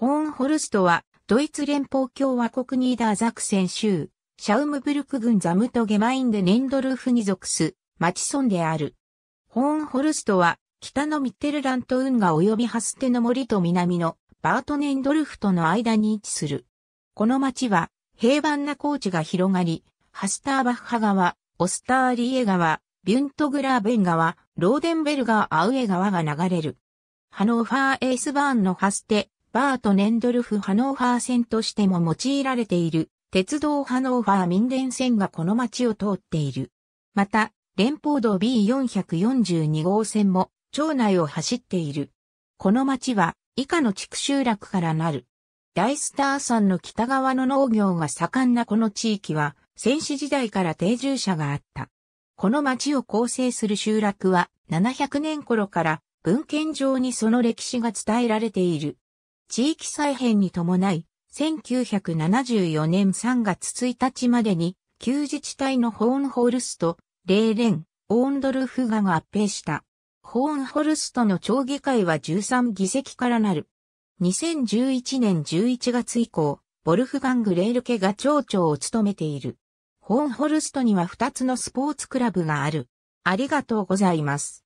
ホーンホルストは、ドイツ連邦共和国ニーダーザクセン州、シャウムブルク郡ザムトゲマインでネンドルフに属す、町村である。ホーンホルストは、北のミッテルラント運河及びハステの森と南のバートネンドルフとの間に位置する。この町は、平凡な高地が広がり、ハスターバッハ川、オスターリエ川、ビュントグラーベン川、ローデンベルガーアウエ川が流れる。ハノーファーエースバーンのハステ、バート・ネンドルフ・ハノーファー線としても用いられている、鉄道ハノーファー民電線がこの町を通っている。また、連邦道 B442 号線も、町内を走っている。この町は、以下の地区集落からなる。大スター山の北側の農業が盛んなこの地域は、戦死時代から定住者があった。この町を構成する集落は、700年頃から、文献上にその歴史が伝えられている。地域再編に伴い、1974年3月1日までに、旧自治体のホーンホルスト、レーレン、オーンドルフガが合併した。ホーンホルストの町議会は13議席からなる。2011年11月以降、ボルフガング・レール家が町長を務めている。ホーンホルストには2つのスポーツクラブがある。ありがとうございます。